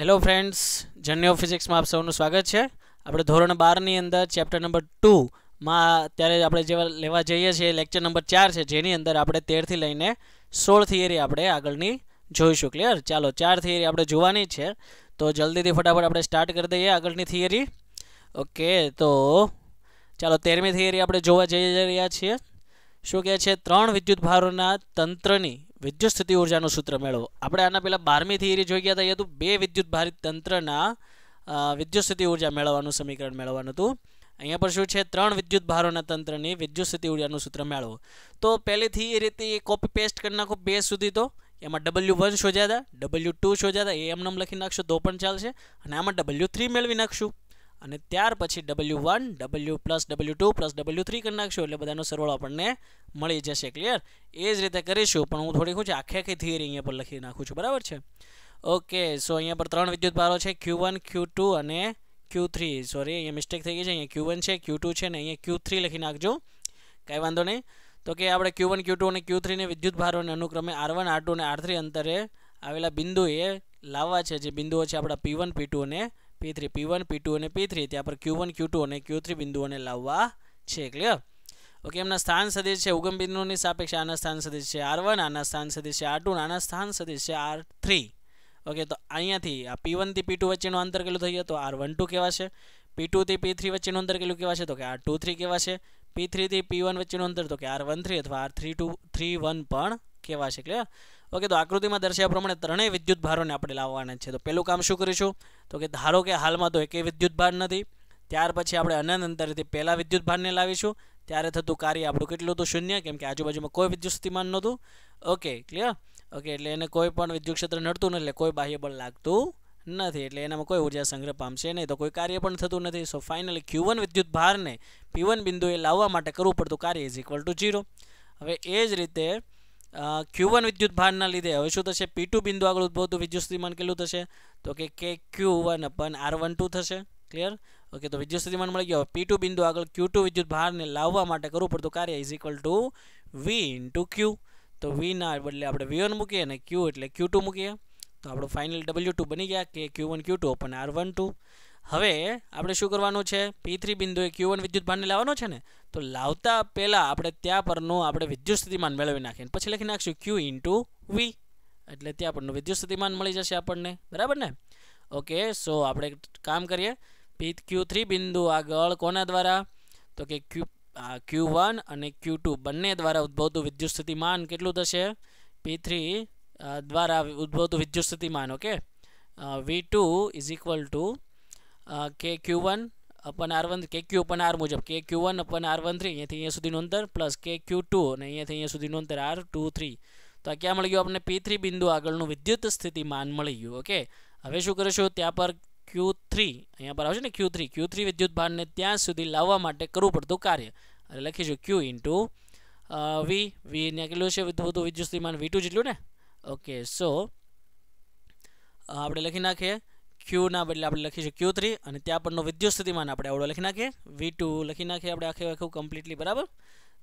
hello friends journey of ફિઝિક્સમાં આપ સૌનું સ્વાગત છે આપણે ધોરણ બારની અંદર ચેપ્ટર નંબર ટુમાં અત્યારે આપણે જેવા લેવા જઈએ છીએ લેક્ચર નંબર ચાર છે જેની અંદર આપણે તેરથી લઈને સોળ થિયરી આપણે આગળની જોઈશું ક્લિયર ચાલો ચાર થિયરી આપણે જોવાની છે તો જલ્દીથી ફટાફટ આપણે સ્ટાર્ટ કરી દઈએ આગળની થિયરી ઓકે તો ચાલો તેરમી થિયરી આપણે જોવા જઈ રહ્યા છીએ શું કહે છે ત્રણ વિદ્યુત ભારોના તંત્રની વિદ્યુત સ્થિતિ ઉર્જાનું સૂત્ર મેળવો આપણે આના પહેલાં બારમી થિયરી જોઈ ગયા હતા એ હતું બે વિદ્યુતભારિત તંત્રના વિદ્યુત સ્થિતિ ઉર્જા મેળવવાનું સમીકરણ મેળવવાનું હતું અહીંયા પર શું છે ત્રણ વિદ્યુત ભારોના તંત્રની વિદ્યુત સ્થિતિ ઉર્જાનું સૂત્ર મેળવો તો પહેલેથી એ રીતે કોપી પેસ્ટ કરી નાખો બે સુધી તો એમાં ડબલ્યુ વન શોધ્યા હતા ડબલ્યુ ટુ શોધ્યા હતા એ એમ નામ લખી નાખશો તો પણ ચાલશે અને આમાં ડબલ્યુ થ્રી મેળવી નાખશું અને ત્યાર પછી W one W plus W two plus W three કરી નાખશો એટલે બધાનો સરવાળો આપણને મળી જશે ક્લિયર એ જ રીતે કરીશું પણ હું થોડી હું છે આખી આખી થિયરી અહીંયા પર લખી નાખું છું બરાબર છે ઓકે સો અહીંયા પર ત્રણ વિદ્યુત ભારો છે ક્યુ વન ક્યુ અને ક્યુ થ્રી સોરી અહીંયા મિસ્ટેક થઈ ગઈ છે અહીંયા ક્યુ વન છે ક્યુ છે અને અહીંયા ક્યુ થ્રી લખી નાખજો કાંઈ વાંધો નહીં તો કે આપણે ક્યુ વન ક્યુ ટુ અને ક્યુ થ્રીને વિદ્યુત ભારોને અનુક્રમે આર વન આર અને આર થ્રી અંતરે આવેલા બિંદુએ લાવવા છે જે બિંદુઓ છે આપણા પી વન પી અને p3 p1 p2 અને p3 ત્યાં પર q1 q2 અને q3 બિંદુઓને લાવવા છે ક્લિયર ઓકે એમના સ્થાન સદિશ છે ઉગમબિંદુની સાપેક્ષ આના સ્થાન સદિશ છે r1 આના સ્થાન સદિશ છે r2 આના સ્થાન સદિશ છે r3 ઓકે તો આયાથી આ p1 થી p2 વચ્ચેનો અંતર કેલ્ક્યુલ થઈ ગયો તો r12 કેવા છે p2 થી p3 વચ્ચેનો અંતર કેલ્ક્યુલ કેવા છે તો કે r23 કેવા છે p3 થી p1 વચ્ચેનો અંતર તો કે r13 અથવા r32 31 પણ કહેવાશે ક્લિયર ઓકે તો આકૃતિમાં દર્શાવ્યા પ્રમાણે ત્રણેય વિદ્યુત ભારોને આપણે લાવવાના છે તો પહેલું કામ શું કરીશું તો કે ધારો કે હાલમાં તો એકેય વિદ્યુત ભાર નથી ત્યાર પછી આપણે અનંત અંતરથી પહેલાં વિદ્યુત ભારને લાવીશું ત્યારે થતું કાર્ય આપણું કેટલું હતું શૂન્ય કેમ કે આજુબાજુમાં કોઈ વિદ્યુત સ્થિતિમાન નહોતું ઓકે ક્લિયર ઓકે એટલે એને કોઈ પણ વિદ્યુત ક્ષેત્ર નડતું નથી એટલે કોઈ બાહ્ય બળ લાગતું નથી એટલે એનામાં કોઈ ઉર્જા સંગ્રહ પામશે નહીં તો કોઈ કાર્ય પણ થતું નથી સો ફાઇનલી ક્યુવન વિદ્યુત ભારને પી બિંદુએ લાવવા માટે કરવું પડતું કાર્ય ઇઝ ઇક્વલ ટુ ઝીરો હવે એ જ રીતે ક્યુ વન વિદ્યુત ભારના લીધે હવે શું થશે પી ટુ બિંદુ આગળ ઉદ્ભવતું વિદ્યુતસ્થિતિમાન કેટલું થશે તો કે K Q one upon R one two થશે ક્લિયર ઓકે તો વિદ્યુતસ્થિતિમાન મળી ગયો પી ટુ બિંદુ આગળ ક્યુ ટુ વિદ્યુત ભારને લાવવા માટે કરવું પડતું કાર્ય is equal to V into Q તો વી ના બદલે આપણે વી વન મૂકીએ અને ક્યુ એટલે ક્યુ ટુ મૂકીએ તો આપણું ફાઇનલ ડબલ્યુ ટુ બની ગયા K Q one Q two upon R one two હવે આપણે શું કરવાનું છે પી થ્રી બિંદુએ ક્યુ વન વિદ્યુત વિદ્યુતભારને લાવવાનો છે ને તો લાવતા પહેલાં આપણે ત્યાં પરનું આપણે વિદ્યુત સ્થિતિમાન મેળવી નાખીએ પછી લખી નાખશું ક્યુ ઇન્ટુ વી એટલે ત્યાં પરનું વિદ્યુત સ્થિતિમાન મળી જશે આપણને બરાબર ને ઓકે સો આપણે કામ કરીએ પી ક્યુ થ્રી બિંદુ આગળ કોના દ્વારા તો કે ક્યુ ક્યુ વન અને ક્યુ ટુ બંને દ્વારા ઉદ્ભવતું વિદ્યુત સ્થિતિમાન કેટલું થશે પી થ્રી દ્વારા ઉદ્ભવતું વિદ્યુત સ્થિતિમાન okay V two is equal to K Q one upon R one K Q upon R મુજબ K Q one upon R one three અહીંયાથી અહીંયા સુધીનું અંતર પ્લસ કે ક્યુ ટુ અને અહીંયાથી અહીંયા સુધીનું અંતર આર ટુ થ્રી તો આ ક્યાં મળી ગયું આપણને પી થ્રી બિંદુ આગળનું વિદ્યુત સ્થિતિમાન મળી ગયું ઓકે હવે શું કરીશું ત્યાં પર ક્યુ થ્રી અહીંયા પર આવશે ને ક્યુ થ્રી ક્યુ થ્રી વિદ્યુત ભારને ત્યાં સુધી લાવવા માટે કરવું પડતું કાર્ય એટલે લખીશું ક્યુ ઇન ટુ વી વી વીને કેટલું છે બધું વિદ્યુત સ્થિતિમાન વી ટુ જેટલું ને ઓકે સો આપણે લખી નાખીએ ક્યુના બદલે આપણે લખીશું ક્યુ થ્રી અને ત્યાં પરનો વિદ્યુત સ્થિતિમાન આપણે આવડો લખી નાખીએ વી ટુ લખી નાખીએ આપણે આખે આખું કમ્પ્લીટલી બરાબર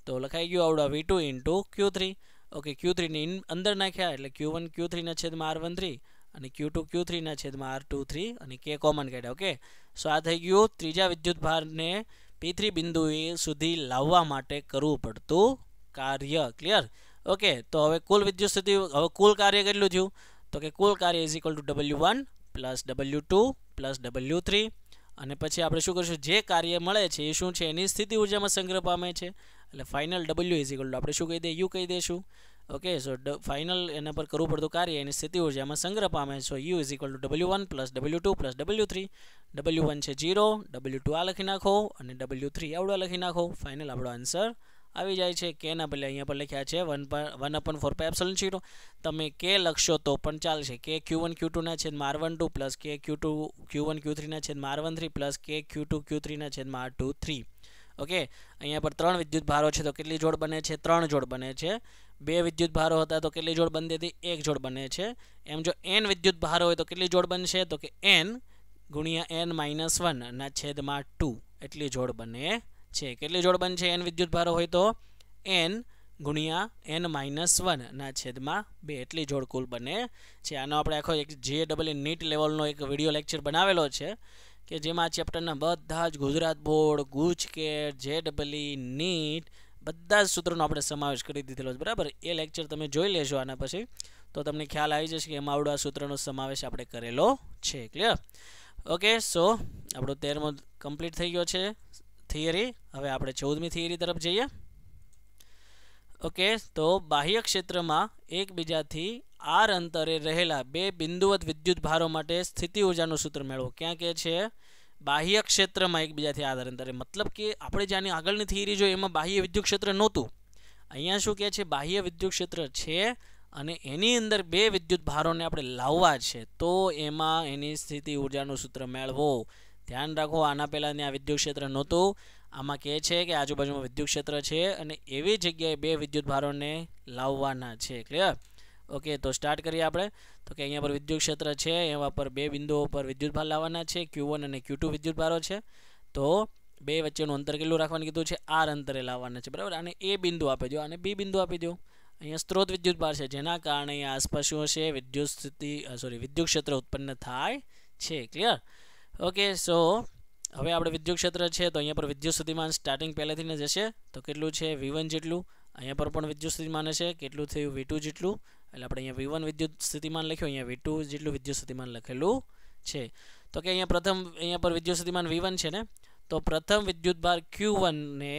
તો લખાઈ ગયું આવડો V two into Q three okay Q થ્રીની અંદર નાખ્યા એટલે ક્યુ વન ક્યુ થ્રીના છેદમાં આર વન થ્રી અને ક્યુ ટુ ક્યુ થ્રીના છેદમાં આર ટુ થ્રી અને કે કોમન કાઢ્યા ઓકે સો આ થઈ ગયું ત્રીજા વિદ્યુત ભારને પી થ્રી એ સુધી લાવવા માટે કરવું પડતું કાર્ય ક્લિયર ઓકે તો હવે કુલ વિદ્યુત સ્થિતિ હવે કુલ કાર્ય કેટલું થયું તો કે કુલ કાર્ય is equal to W one plus W two plus W three અને પછી આપણે શું કરીશું જે કાર્ય મળે છે એ શું છે એની સ્થિતિ ઉર્જામાં સંગ્રહ પામે છે એટલે ફાઇનલ ડબલ્યુ ઇઝ ટુ આપણે શું કહી દઈએ યુ કહી દઈશું ઓકે સો ફાઇનલ એના પર કરવું પડતું કાર્ય એની સ્થિતિ ઉર્જામાં સંગ્રહ પામે so U is equal to W one plus W two plus W three W one છે જીરો ડબલ્યુ ટુ આ લખી નાખો અને ડબલ્યુ થ્રી આવડો લખી નાખો ફાઇનલ આપણો આન્સર આવી જાય છે કેના બદલે અહીંયા પર લખ્યા છે વન પર વન અપન ફોર પર એપ્સલન શીરો તમે કે લખશો તો પણ ચાલશે કે ક્યુ વન ક્યુ ટુના છેદમાં આર વન ટુ પ્લસ કે ક્યુ ટુ ક્યુ વન ક્યુ થ્રીના છેદ આર વન થ્રી પ્લસ કે ક્યુ ટુ ક્યુ થ્રીના છેદમાં આર ટુ થ્રી ઓકે અહીંયા પર ત્રણ વિદ્યુત ભારો છે તો કેટલી જોડ બને છે ત્રણ જોડ બને છે બે વિદ્યુત ભારો હતા તો કેટલી જોડ બનતી હતી એક જોડ બને છે એમ જો એન વિદ્યુત ભારો હોય તો કેટલી જોડ બનશે તો કે એન ગુણ્યા એન માઇનસ વનના છેદમાં ટુ એટલી જોડ બને છે કેટલી જોડ છે એન વિદ્યુત ભારો હોય તો એન ગુણ્યા એન માઇનસ વનના છેદમાં બે એટલી જોડ કુલ બને છે આનો આપણે આખો એક જે ડબલ નીટ લેવલનો એક વિડીયો લેક્ચર બનાવેલો છે કે જેમાં ચેપ્ટરના બધા જ ગુજરાત બોર્ડ ગુજકેટ જે ડબલઈ નીટ બધા જ સૂત્રોનો આપણે સમાવેશ કરી દીધેલો છે બરાબર એ લેક્ચર તમે જોઈ લેશો આના પછી તો તમને ખ્યાલ આવી જશે કે એમાં આવડો આ સૂત્રનો સમાવેશ આપણે કરેલો છે ક્લિયર ઓકે સો આપણો તેરમો કમ્પ્લીટ થઈ ગયો છે થિયરી હવે આપણે ચૌદમી થિયરી તરફ જઈએ ઓકે તો બાહ્ય ક્ષેત્રમાં એકબીજાથી આર અંતરે રહેલા બે બિંદુવત વિદ્યુત ભારો માટે સ્થિતિ ઉર્જાનું સૂત્ર મેળવો ક્યાં કે છે બાહ્ય ક્ષેત્રમાં એકબીજાથી આધાર અંતરે મતલબ કે આપણે જ્યાંની આગળની થિયરી જોઈએ એમાં બાહ્ય વિદ્યુત ક્ષેત્ર નહોતું અહીંયા શું કહે છે બાહ્ય વિદ્યુત ક્ષેત્ર છે અને એની અંદર બે વિદ્યુત ભારોને આપણે લાવવા છે તો એમાં એની સ્થિતિ ઉર્જાનું સૂત્ર મેળવો ધ્યાન રાખો આના પહેલાં ત્યાં વિદ્યુત ક્ષેત્ર નહોતું આમાં કહે છે કે આજુબાજુમાં વિદ્યુત ક્ષેત્ર છે અને એવી જગ્યાએ બે વિદ્યુત ભારોને લાવવાના છે ક્લિયર ઓકે તો સ્ટાર્ટ કરીએ આપણે તો કે અહીંયા પર વિદ્યુત ક્ષેત્ર છે એવા પર બે બિંદુઓ પર વિદ્યુત ભાર લાવવાના છે ક્યુ અને ક્યુ વિદ્યુત ભારો છે તો બે વચ્ચેનું અંતર કેટલું રાખવાનું કીધું છે આર અંતરે લાવવાના છે બરાબર અને એ બિંદુ આપી દો અને બી બિંદુ આપી દો અહીંયા સ્ત્રોત વિદ્યુત ભાર છે જેના કારણે આસપાસ શું હશે વિદ્યુત સ્થિતિ સોરી વિદ્યુત ક્ષેત્ર ઉત્પન્ન થાય છે ક્લિયર ઓકે સો હવે આપણે વિદ્યુત ક્ષેત્ર છે તો અહીંયા પર વિદ્યુત સ્થિતિમાન સ્ટાર્ટિંગ પહેલેથી જ હશે તો કેટલું છે વી જેટલું અહીંયા પર પણ વિદ્યુત સ્થિતિમાન હશે કેટલું થયું વી જેટલું એટલે આપણે અહીંયા વી વિદ્યુત સ્થિતિમાન લખ્યું અહીંયા વી જેટલું વિદ્યુત સ્થિતિમાન લખેલું છે તો કે અહીંયા પ્રથમ અહીંયા પર વિદ્યુત સ્થિતિમાન વી છે ને તો પ્રથમ વિદ્યુત ભાર ક્યુ ને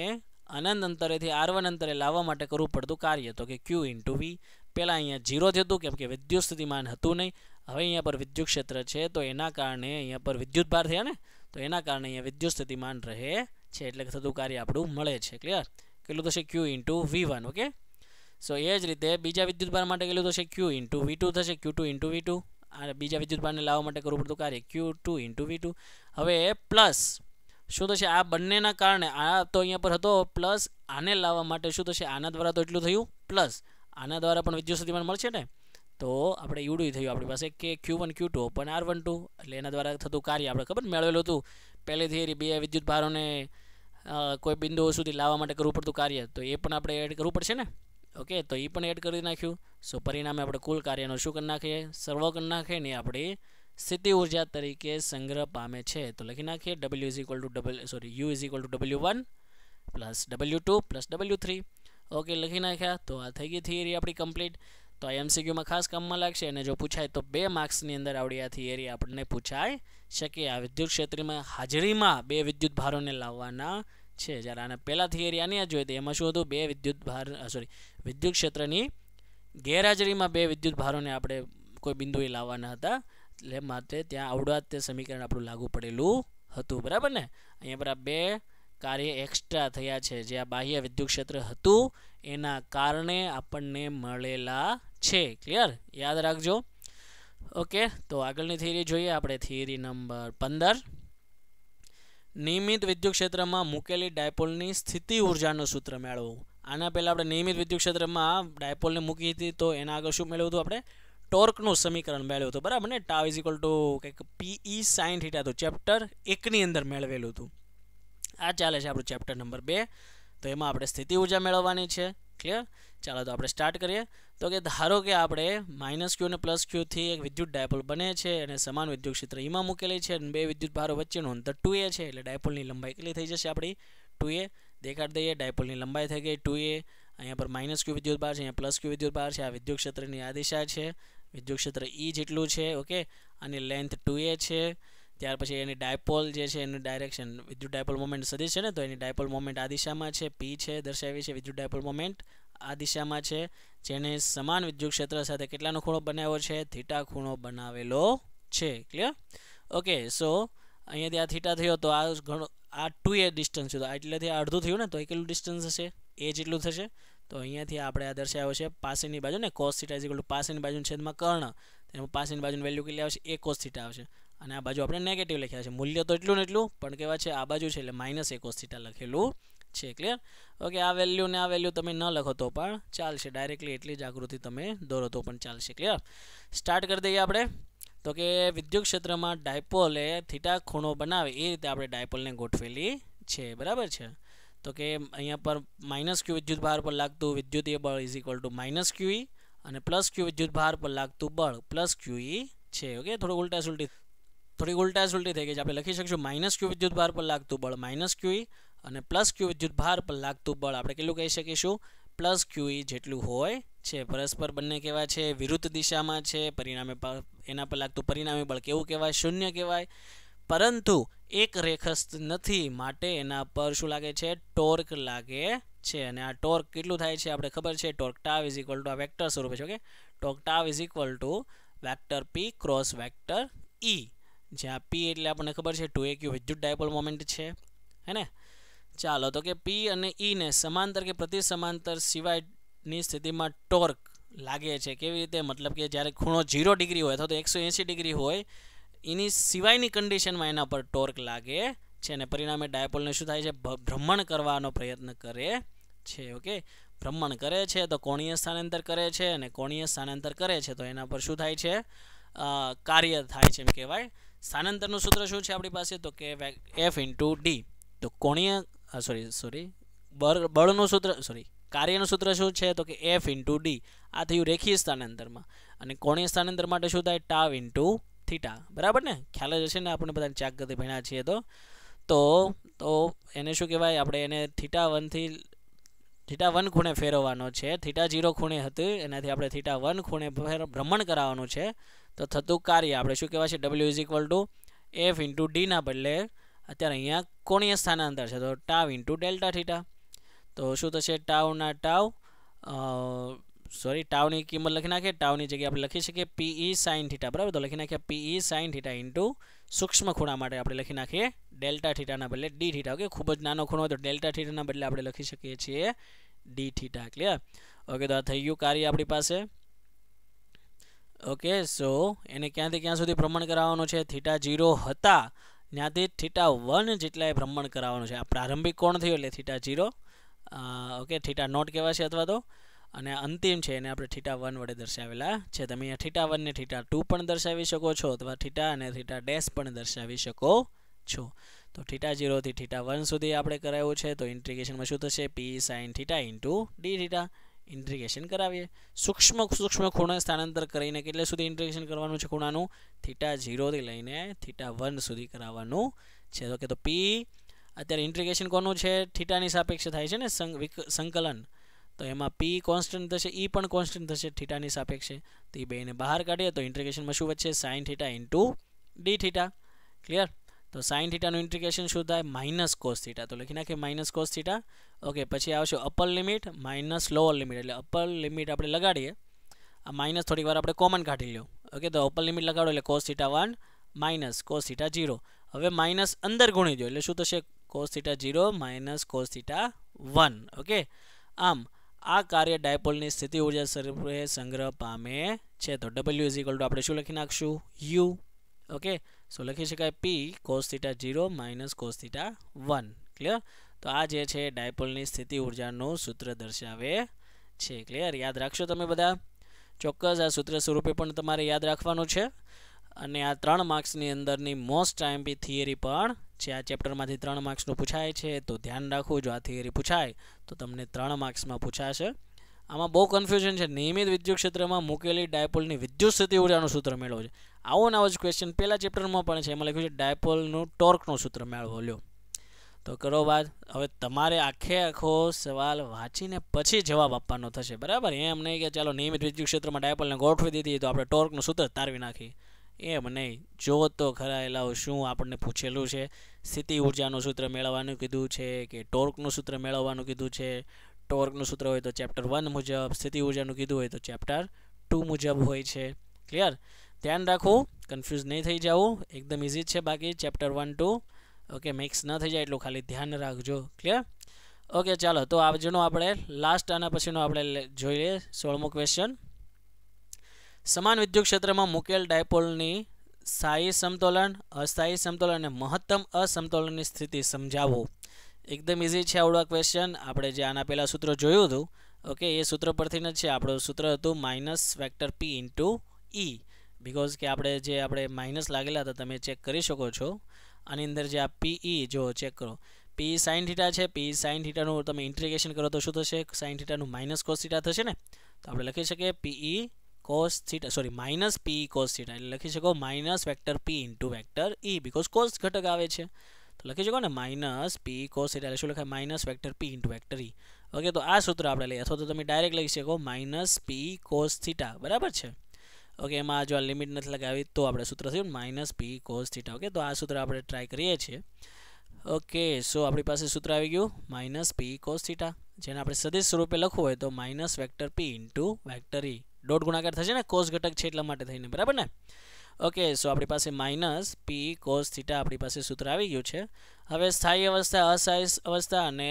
અનંત અંતરેથી આર અંતરે લાવવા માટે કરવું પડતું કાર્ય તો કે ક્યુ ઇન્ટુ વી પહેલાં અહીંયા ઝીરો થતું કેમ કે વિદ્યુત સ્થિતિમાન હતું નહીં હવે અહીંયા પર વિદ્યુત ક્ષેત્ર છે તો એના કારણે અહીંયા પર વિદ્યુત ભાર થયા ને તો એના કારણે અહીંયા વિદ્યુત સ્થિતિમાન રહે છે એટલે કે થતું કાર્ય આપણું મળે છે ક્લિયર કેટલું થશે Q into V one okay so એ જ રીતે બીજા વિદ્યુત ભાર માટે કેટલું થશે ક્યુ ઇન્ટુ વી ટુ થશે Q two into V two અને બીજા વિદ્યુત ભારને લાવવા માટે કરવું પડતું કાર્ય Q two into V two હવે પ્લસ શું થશે આ બંનેના કારણે આ તો અહીંયા પર હતો પ્લસ આને લાવવા માટે શું થશે આના દ્વારા તો એટલું થયું પ્લસ આના દ્વારા પણ વિદ્યુત સ્થિતિમાન મળશે ને તો આપણે એવડું થયું આપણી પાસે K Q one Q two upon R one two એટલે એના દ્વારા થતું કાર્ય આપણે ખબર મેળવેલું હતું પહેલેથી બે વિદ્યુત ભારોને કોઈ બિંદુઓ સુધી લાવવા માટે કરવું પડતું કાર્ય તો એ પણ આપણે એડ કરવું પડશે ને ઓકે તો એ પણ એડ કરી નાખ્યું સો પરિણામે આપણે કુલ કાર્યનો શું કરી નાખીએ સર્વ કરી નાખીએ ને આપણી સ્થિતિ ઉર્જા તરીકે સંગ્રહ પામે છે તો લખી નાખીએ W is equal to double sorry U is equal to W one plus W two plus W three okay લખી નાખ્યા તો આ થઈ ગઈ થિયરી આપણી કમ્પ્લીટ તો આ એમસીક્યુમાં ખાસ કામમાં લાગશે અને જો પૂછાય તો બે માર્ક્સની અંદર આવડી થિયરી આપણને પૂછાય શકે આ વિદ્યુત ક્ષેત્રમાં હાજરીમાં બે વિદ્યુત ભારોને લાવવાના છે જ્યારે આના પહેલાં થિયરી આની જ હોય તો એમાં શું હતું બે વિદ્યુત ભાર સોરી વિદ્યુત ક્ષેત્રની ગેરહાજરીમાં બે વિદ્યુત ભારોને આપણે કોઈ બિંદુએ લાવવાના હતા એટલે માટે ત્યાં આવડવા તે સમીકરણ આપણું લાગુ પડેલું હતું બરાબર ને અહીંયા પર આ બે કાર્ય એક્સ્ટ્રા થયા છે જે આ બાહ્ય વિદ્યુત ક્ષેત્ર હતું એના કારણે આપણને મળેલા છે ક્લિયર યાદ રાખજો ઓકે તો આગળની થિયરી જોઈએ આપણે થિયરી નંબર પંદર નિયમિત વિદ્યુત ક્ષેત્રમાં મૂકેલી ડાયપોલની સ્થિતિ ઉર્જાનું સૂત્ર મેળવવું આના પહેલાં આપણે નિયમિત વિદ્યુત ક્ષેત્રમાં ડાયપોલને મૂકી હતી તો એના આગળ શું મેળવ્યું હતું આપણે ટોર્કનું સમીકરણ મેળવ્યું હતું બરાબર ને ટાવ ઇઝ ઇક્વલ ટુ કંઈક પીઈ સાઇન થીટા હતું ચેપ્ટર એકની અંદર મેળવેલું હતું આ ચાલે છે આપણું ચેપ્ટર નંબર બે તો એમાં આપણે સ્થિતિ ઉર્જા મેળવવાની છે ક્લિયર ચાલો તો આપણે સ્ટાર્ટ કરીએ તો કે ધારો કે આપણે માઇનસ ક્યુ અને પ્લસ ક્યુથી એક વિદ્યુત ડાયપોલ બને છે અને સમાન વિદ્યુત ક્ષેત્ર એમાં મૂકેલી છે અને બે વિદ્યુત ભારો વચ્ચેનું અંતર ટુ એ છે એટલે ડાયપોલની લંબાઈ કેટલી થઈ જશે આપણી ટુ એ દેખાડ દઈએ ડાયપોલની લંબાઈ થઈ ગઈ ટુ એ અહીંયા પર માઇનસ ક્યુ વિદ્યુત ભાર છે અહીંયા પ્લસ ક્યુ વિદ્યુત ભાર છે આ વિદ્યુત ક્ષેત્રની આ દિશા છે વિદ્યુત ક્ષેત્ર ઈ e જેટલું છે ઓકે અને લેન્થ ટુ એ છે ત્યાર પછી એની ડાયપોલ જે છે એનું ડાયરેક્શન વિદ્યુત ડાયપોલ મોમેન્ટ સદી છે ને તો એની ડાયપોલ મોમેન્ટ આ દિશામાં છે પી છે દર્શાવી છે વિદ્યુત ડાયપોલ મોમેન્ટ આ દિશામાં છે જેને સમાન વિદ્યુત ક્ષેત્ર સાથે કેટલાનો ખૂણો બનાવ્યો છે થીટા ખૂણો બનાવેલો છે ક્લિયર ઓકે સો અહીંયાથી આ થીટા થયો તો આ ઘણો આ ટુ એ ડિસ્ટન્સ થયું એટલેથી અડધું થયું ને તો એ કેટલું ડિસ્ટન્સ હશે એ જેટલું થશે તો અહીંયાથી આપણે આ દર્શાવ્યો છે પાસેની બાજુ ને કોસ થીટા ઇઝ પાસેની બાજુ છેદમાં કર્ણ તેમાં પાસેની બાજુની વેલ્યુ કેટલી આવશે એ કોસ થીટા આવશે અને આ બાજુ આપણે નેગેટિવ લખ્યા છે મૂલ્ય તો એટલું ને એટલું પણ કેવા છે આ બાજુ છે એટલે માઇનસ એ કોસ થીટા લખેલું છે ક્લિયર ઓકે આ વેલ્યુ ને આ વેલ્યુ તમે ન લખો તો પણ ચાલશે ડાયરેક્ટલી એટલી જાગૃતિ તમે દોરો તો પણ ચાલશે ક્લિયર સ્ટાર્ટ કરી દઈએ આપણે તો કે વિદ્યુત ક્ષેત્રમાં ડાયપોલે થીટા ખૂણો બનાવે એ રીતે આપણે ડાયપોલને ગોઠવેલી છે બરાબર છે તો કે અહીંયા પર માઇનસ ક્યુ વિદ્યુત ભાર પર લાગતું વિદ્યુતીય બળ is equal to minus Q E અને પ્લસ ક્યુ વિદ્યુત ભાર પર લાગતું બળ પ્લસ ક્યુઈ e છે ઓકે થોડું ઉલટા સુલટી થોડી ઉલટા સુલટી થઈ ગઈ છે આપણે લખી શકશું માઇનસ ક્યુ વિદ્યુત ભાર પર લાગતું બળ માઇનસ ક્યુઈ અને પ્લસ ક્યુ વિદ્યુત ભાર પર લાગતું બળ આપણે કેટલું કહી શકીશું પ્લસ ક્યુઈ e જેટલું હોય છે પરસ્પર બંને કેવા છે વિરુદ્ધ દિશામાં છે પરિણામે એના પર લાગતું પરિણામી બળ કેવું કહેવાય શૂન્ય કહેવાય પરંતુ એક રેખસ્થ નથી માટે એના પર શું લાગે છે ટોર્ક લાગે છે અને આ ટોર્ક કેટલું થાય છે આપણે ખબર છે torque tau is equal to આ વેક્ટર સ્વરૂપે છે okay torque tau is equal to vector P cross vector E જ્યાં પી એટલે આપણને ખબર છે ટુ એ ક્યુ વિદ્યુત ડાયપોલ મોમેન્ટ છે હે ને ચાલો તો કે પી અને ઈને e સમાંતર કે પ્રતિ સમાંતર સિવાયની સ્થિતિમાં ટોર્ક લાગે છે કેવી રીતે મતલબ કે જ્યારે ખૂણો ઝીરો ડિગ્રી હોય અથવા તો એકસો એંસી ડિગ્રી હોય એની સિવાયની કન્ડિશનમાં એના પર ટોર્ક લાગે છે અને પરિણામે ડાયપોલને શું થાય છે ભ્રમણ કરવાનો પ્રયત્ન કરે છે ઓકે ભ્રમણ કરે છે તો કોણીય સ્થાનાંતર કરે છે અને કોણીય સ્થાનાંતર કરે છે તો એના પર શું થાય છે કાર્ય થાય છે એમ કહેવાય સ્થાનાંતરનું સૂત્ર શું છે આપણી પાસે તો કે એફ ઇન્ટુ ડી તો કોણીય સોરી સોરી બળ બળનું સૂત્ર સોરી કાર્યનું સૂત્ર શું છે તો કે એફ ઇન્ટુ ડી આ થયું રેખીય સ્થાનાંતરમાં અને કોણીય સ્થાનાંતર માટે શું થાય ટાવ ઇન્ટુ થીટા બરાબર ને ખ્યાલ જ હશે ને આપણે બધાને ચાક ગતિ ભણ્યા છીએ તો તો તો એને શું કહેવાય આપણે એને થીટા વનથી થીટા વન ખૂણે ફેરવવાનો છે થીટા જીરો ખૂણે હતું એનાથી આપણે થીટા વન ખૂણે ભ્રમણ કરાવવાનું છે તો થતું કાર્ય આપણે શું કહેવાય છે W is equal to F into ડીના બદલે અત્યારે અહીંયા કોણીય સ્થાનાંતર છે તો ટાવ ઇન્ટુ ડેલ્ટા થીટા તો શું થશે ટાવના ટાવ સોરી ટાવની કિંમત લખી નાખીએ ટાવની જગ્યાએ આપણે લખી શકીએ પીઈ સાઇન થીટા બરાબર તો લખી નાખીએ પીઈ સાઇન થીટા ઇન્ટુ સૂક્ષ્મ ખૂણા માટે આપણે લખી નાખીએ ડેલ્ટા થીટાના બદલે ડી થીટા ઓકે ખૂબ જ નાનો ખૂણો હોય તો ડેલ્ટા થીટાના બદલે આપણે લખી શકીએ છીએ ડી થીટા ક્લિયર ઓકે તો આ થઈ ગયું કાર્ય આપણી પાસે ઓકે સો એને ક્યાંથી ક્યાં સુધી ભ્રમણ કરાવવાનું છે થીટા જીરો હતા ત્યાંથી થીટા વન જેટલા ભ્રમણ કરાવવાનું છે આ પ્રારંભિક કોણ થયું એટલે theta zero okay theta not કહેવાશે અથવા તો અને અંતિમ છે એને આપણે થીટા વન વડે દર્શાવેલા છે તમે અહીંયા થીટા વનને ને થીટા ટુ પણ દર્શાવી શકો છો અથવા થીટા અને થીટા ડેશ પણ દર્શાવી શકો છો તો થીટા જીરોથી થીટા વન સુધી આપણે કરાવ્યું છે તો ઇન્ટ્રીગેશનમાં શું થશે P sine theta into D theta integration કરાવીએ સૂક્ષ્મ સૂક્ષ્મ ખૂણે સ્થાનાંતર કરીને કેટલે સુધી ઇન્ટ્રીગેશન કરવાનું છે ખૂણાનું થીટા ઝીરોથી લઈને થીટા વન સુધી કરાવવાનું છે ઓકે તો પી અત્યારે ઇન્ટ્રીગેશન કોનું છે થીટાની સાપેક્ષે થાય છે ને સંકલન તો એમાં પી કોન્સ્ટન્ટ થશે ઈ પણ કોન્સ્ટન્ટ થશે થીટાની સાપેક્ષે તો એ બેને બહાર કાઢીએ તો ઇન્ટ્રીગેશનમાં શું વધશે sine theta into D theta clear તો સાઇન થીટાનું ઇન્ટિગ્રેશન શું થાય માઇનસ કોસ થીટા તો લખી નાખીએ માઇનસ કોસ થીટા ઓકે પછી આવશે upper limit minus lower limit એટલે અપર લિમિટ આપણે લગાડીએ આ માઇનસ થોડીક વાર આપણે કોમન કાઢી લ્યો ઓકે તો અપર લિમિટ લગાડો એટલે cos theta one minus cos theta zero હવે માઇનસ અંદર ગુણી દો એટલે શું થશે cos theta zero minus cos theta one okay આમ આ કાર્ય ડાયપોલની સ્થિતિ ઉર્જા સ્વરૂપે સંગ્રહ પામે છે તો ડબલ્યુ ઇઝ ઇક્વલ ટુ આપણે શું લખી નાખશું યુ ઓકે સો લખી શકાય P cos theta zero minus cos theta one clear તો આ જે છે ડાયપોલની સ્થિતિ ઉર્જાનું સૂત્ર દર્શાવે છે ક્લિયર યાદ રાખશો તમે બધા ચોક્કસ આ સૂત્ર સ્વરૂપે પણ તમારે યાદ રાખવાનું છે અને આ ત્રણ માર્ક્સની અંદરની મોસ્ટ ટાઈમપી થિયરી પણ છે આ ચેપ્ટરમાંથી ત્રણ માર્ક્સનું પૂછાય છે તો ધ્યાન રાખવું જો આ થિયરી પૂછાય તો તમને ત્રણ માર્ક્સમાં પૂછાશે આમાં બહુ કન્ફ્યુઝન છે નિયમિત વિદ્યુત ક્ષેત્રમાં મૂકેલી ડાયપોલની વિદ્યુત સ્થિતિ ઉર્જાનું સૂત્ર મેળવો છે આવો નવો જ ક્વેશ્ચન પહેલા ચેપ્ટરમાં પણ છે એમાં લખ્યું છે ડાયપોલનું ટોર્કનું સૂત્ર મેળવો લ્યો તો કરો બાદ હવે તમારે આખે આખો સવાલ વાંચીને પછી જવાબ આપવાનો થશે બરાબર એમ નહીં કે ચાલો નિયમિત વિદ્યુત ક્ષેત્રમાં ડાયપોલને ગોઠવી દીધી તો આપણે ટોર્કનું સૂત્ર તારવી નાખીએ એમ નહીં જો તો ખરા એલાઓ શું આપણને પૂછેલું છે સ્થિતિ ઉર્જાનું સૂત્ર મેળવવાનું કીધું છે કે ટોર્કનું સૂત્ર મેળવવાનું કીધું છે ટોર્કનું સૂત્ર હોય તો ચેપ્ટર વન મુજબ સ્થિતિ ઉર્જાનું કીધું હોય તો ચેપ્ટર ટુ મુજબ હોય છે ક્લિયર ધ્યાન રાખવું કન્ફ્યુઝ નહીં થઈ જવું એકદમ ઇઝી છે બાકી chapter one two okay mix ન થઈ જાય એટલું ખાલી ધ્યાન રાખજો ક્લિયર ઓકે ચાલો તો આજનો આપણે લાસ્ટ અને પછીનો આપણે જોઈએ સોળમો ક્વેશ્ચન સમાન વિદ્યુત ક્ષેત્રમાં મુકેલ ડાયપોલની સ્થાયી સમતોલન અસ્થાયી સમતોલન અને મહત્તમ અસમતોલનની સ્થિતિ સમજાવો એકદમ ઇઝી છે આવડો ક્વેશ્ચન આપણે જે આના પહેલાં સૂત્ર જોયું હતું ઓકે એ સૂત્ર પરથી જ છે આપણું સૂત્ર હતું minus vector P into E because કે આપણે જે આપણે માઇનસ લાગેલા હતા તમે ચેક કરી શકો છો આની અંદર જે આ પીઈ e જો ચેક કરો પી સાઇન થીટા છે પી સાઇન થીટાનું તમે ઇન્ટ્રીગેશન કરો તો શું થશે સાઇન થીટાનું માઇનસ કોસ થીટા થશે ને તો આપણે લખી શકીએ P E cos theta sorry minus P cos theta એટલે લખી શકો minus vector P into vector E because cos ઘટક આવે છે તો લખી શકો ને માઇનસ પી કોસ થીટા એટલે શું લખાય minus vector P into vector E okay તો આ સૂત્ર આપણે લઈએ અથવા તો તમે ડાયરેક્ટ લખી શકો માઇનસ પી કોસ થીટા બરાબર છે ઓકે એમાં જો આ લિમિટ નથી લગાવી તો આપણે સૂત્ર થયું minus P cos theta okay તો આ સૂત્ર આપણે ટ્રાય કરીએ છીએ ઓકે સો આપણી પાસે સૂત્ર આવી ગયું માઇનસ પી કોસ થીટા જેને આપણે સદિશ સ્વરૂપે લખવું હોય તો minus vector P into vector E dot ગુણાકાર થશે ને કોસ ઘટક છે એટલા માટે થઈને બરાબર ને ઓકે સો આપણી પાસે માઇનસ પી કોસ થીટા આપણી પાસે સૂત્ર આવી ગયું છે હવે સ્થાયી અવસ્થા અસ્થાયી અવસ્થા અને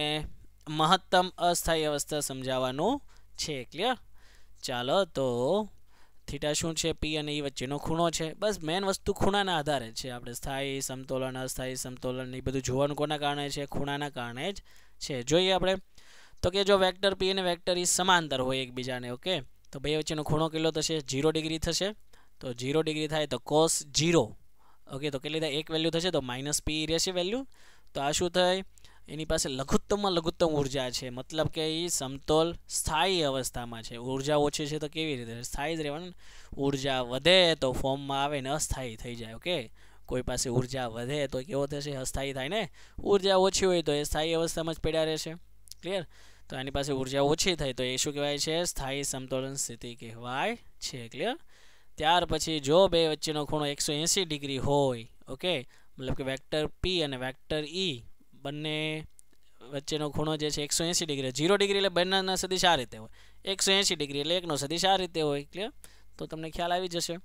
મહત્તમ અસ્થાયી અવસ્થા સમજાવવાનું છે ક્લિયર ચાલો તો થીટા શું છે પી અને ઈ e વચ્ચેનો ખૂણો છે બસ મેઇન વસ્તુ ખૂણાના આધારે છે આપણે સ્થાયી સમતોલન અસ્થાયી સમતોલન એ બધું જોવાનું કોના કારણે છે ખૂણાના કારણે જ છે જોઈએ આપણે તો કે જો વેક્ટર પી અને વેક્ટર ઈ e સમાંતર હોય એકબીજાને ઓકે તો બે વચ્ચેનો ખૂણો કેટલો થશે ઝીરો ડિગ્રી થશે તો ઝીરો ડિગ્રી થાય તો કોસ ઝીરો ઓકે તો કેટલી થાય એક વેલ્યુ થશે તો માઇનસ પી રહેશે વેલ્યુ તો આ શું થાય એની પાસે લઘુત્તમમાં લઘુત્તમ ઉર્જા છે મતલબ કે એ સમતોલ સ્થાયી અવસ્થામાં છે ઉર્જા ઓછી છે તો કેવી રીતે સ્થાયી જ રહેવાનું ઉર્જા વધે તો ફોર્મમાં આવે ને અસ્થાયી થઈ જાય ઓકે કોઈ પાસે ઉર્જા વધે તો કેવો થશે અસ્થાયી થાય ને ઉર્જા ઓછી હોય તો એ સ્થાયી અવસ્થામાં જ પડ્યા રહેશે ક્લિયર તો એની પાસે ઉર્જા ઓછી થાય તો એ શું કહેવાય છે સ્થાયી સમતોલન સ્થિતિ કહેવાય છે ક્લિયર ત્યાર પછી જો બે વચ્ચેનો ખૂણો એકસો ડિગ્રી હોય ઓકે મતલબ કે વેક્ટર પી અને વેક્ટર ઈ e બંને વચ્ચેનો ખૂણો જે છે એકસો એંસી ડિગ્રી ઝીરો ડિગ્રી એટલે બંનેના સદીશ આ રીતે હોય એકસો એંસી ડિગ્રી એટલે એકનો સદીશ આ રીતે હોય ક્લિયર તો તમને ખ્યાલ આવી જશે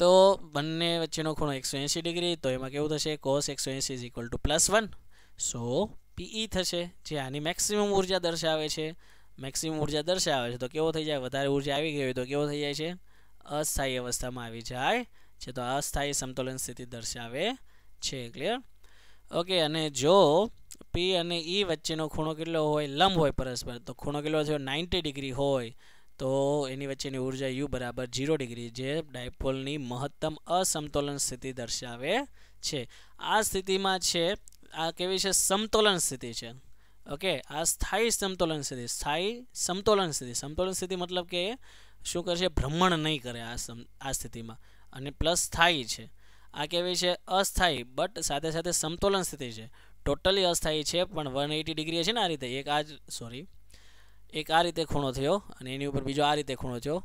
તો બંને વચ્ચેનો ખૂણો એકસો એંસી ડિગ્રી તો એમાં કેવું થશે કોસ એકસો એંસી is equal to plus one so P E થશે જે આની મેક્સિમમ ઉર્જા દર્શાવે છે મેક્સિમમ ઉર્જા દર્શાવે છે તો કેવો થઈ જાય વધારે ઉર્જા આવી ગઈ હોય તો કેવો થઈ જાય છે અસ્થાયી અવસ્થામાં આવી જાય છે તો અસ્થાયી સમતોલન સ્થિતિ દર્શાવે છે ક્લિયર ઓકે અને જો પી અને ઈ e વચ્ચેનો ખૂણો કેટલો હોય લંબ હોય પરસ્પર તો ખૂણો કેટલો થયો નાઇન્ટી ડિગ્રી હોય તો એની વચ્ચેની ઉર્જા યુ બરાબર ઝીરો ડિગ્રી જે ડાયપોલની મહત્તમ અસમતોલન સ્થિતિ દર્શાવે છે આ સ્થિતિમાં છે આ કેવી છે સમતોલન સ્થિતિ છે ઓકે આ સ્થાયી સમતોલન સ્થિતિ સ્થાયી સમતોલન સ્થિતિ સમતોલન સ્થિતિ મતલબ કે શું કરશે ભ્રમણ નહીં કરે આ સમ આ સ્થિતિમાં અને પ્લસ સ્થાયી છે આ કેવી છે અસ્થાયી બટ સાથે સાથે સમતોલન સ્થિતિ છે ટોટલી અસ્થાયી છે પણ વન એટી ડિગ્રી છે ને આ રીતે એક આ જ સોરી એક આ રીતે ખૂણો થયો અને એની ઉપર બીજો આ રીતે ખૂણો થયો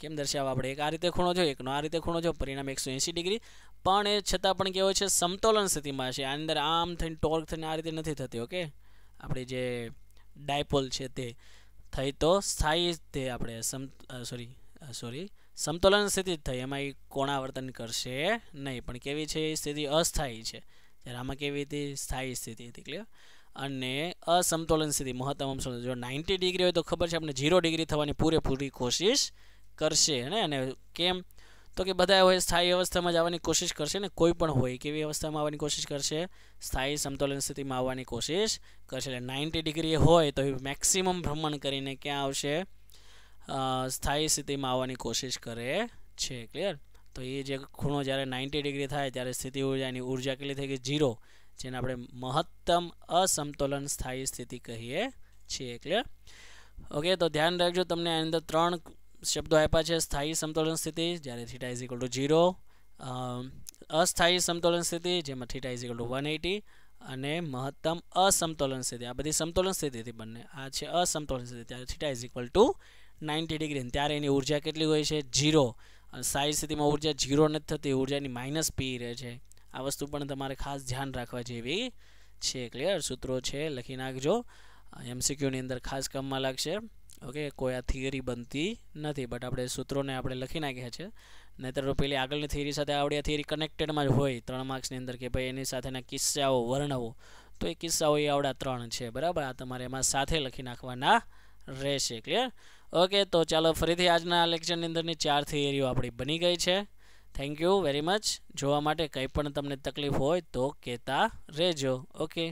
કેમ દર્શાવવા આપણે એક આ રીતે ખૂણો થયો એકનો આ રીતે ખૂણો થયો પરિણામ એકસો એંસી ડિગ્રી પણ એ છતાં પણ કેવો છે સમતોલન સ્થિતિમાં છે આની અંદર આમ થઈને ટોર્ક થઈને આ રીતે નથી થતી ઓકે આપણે જે ડાયપોલ છે તે થઈ તો સ્થાયી તે આપણે સમ સોરી સોરી સમતોલન સ્થિતિ જ થઈ એમાં એ કોણાવર્તન કરશે નહીં પણ કેવી છે એ સ્થિતિ અસ્થાયી છે જ્યારે આમાં કેવી હતી સ્થાયી સ્થિતિ હતી ક્લિયર અને અસમતોલન સ્થિતિ મહત્તમ અંશ જો નાઇન્ટી ડિગ્રી હોય તો ખબર છે આપણે ઝીરો ડિગ્રી થવાની પૂરેપૂરી કોશિશ કરશે ને અને કેમ તો કે બધા હોય સ્થાયી અવસ્થામાં જ આવવાની કોશિશ કરશે ને કોઈ પણ હોય કેવી અવસ્થામાં આવવાની કોશિશ કરશે સ્થાયી સમતોલન સ્થિતિમાં આવવાની કોશિશ કરશે એટલે નાઇન્ટી ડિગ્રી હોય તો એ મેક્સિમમ ભ્રમણ કરીને ક્યાં આવશે સ્થાયી સ્થિતિમાં આવવાની કોશિશ કરે છે ક્લિયર તો એ જે ખૂણો જ્યારે નાઇન્ટી ડિગ્રી થાય ત્યારે સ્થિતિ ઉર્જાની ઉર્જા કેટલી થઈ ગઈ ઝીરો જેને આપણે મહત્તમ અસમતોલન સ્થાયી સ્થિતિ કહીએ છીએ ક્લિયર ઓકે તો ધ્યાન રાખજો તમને આની અંદર ત્રણ શબ્દો આપ્યા છે સ્થાયી સમતોલન સ્થિતિ જ્યારે theta is equal to zero અસ્થાયી સમતોલન સ્થિતિ જેમાં theta is equal to one eighty અને મહત્તમ અસમતોલન સ્થિતિ આ બધી સમતોલન સ્થિતિથી બંને આ છે અસમતોલન સ્થિતિ ત્યારે theta is equal to ninety degree ત્યારે એની ઉર્જા કેટલી હોય છે ઝીરો સારી સ્થિતિમાં ઉર્જા ઝીરો નથી થતી ઉર્જાની માઇનસ પી રહે છે આ વસ્તુ પણ તમારે ખાસ ધ્યાન રાખવા જેવી છે ક્લિયર સૂત્રો છે લખી નાખજો એમસીક્યુની અંદર ખાસ કામમાં લાગશે ઓકે કોઈ આ થિયરી બનતી નથી બટ આપણે સૂત્રોને આપણે લખી નાખ્યા છે નહીતર પેલી આગળની થિયરી સાથે આવડી આ થિયરી કનેક્ટેડમાં જ હોય ત્રણ માર્ક્સની અંદર કે ભાઈ એની સાથેના કિસ્સાઓ વર્ણવો તો એ કિસ્સાઓ એ આવડા ત્રણ છે બરાબર આ તમારે એમાં સાથે લખી નાખવાના રહેશે ક્લિયર ઓકે તો ચાલો ફરીથી આજના લેક્ચરની અંદરની ચાર થિયરીઓ આપણી બની ગઈ છે થેન્ક યુ વેરી મચ જોવા માટે કંઈ પણ તમને તકલીફ હોય તો કહેતા રહેજો ઓકે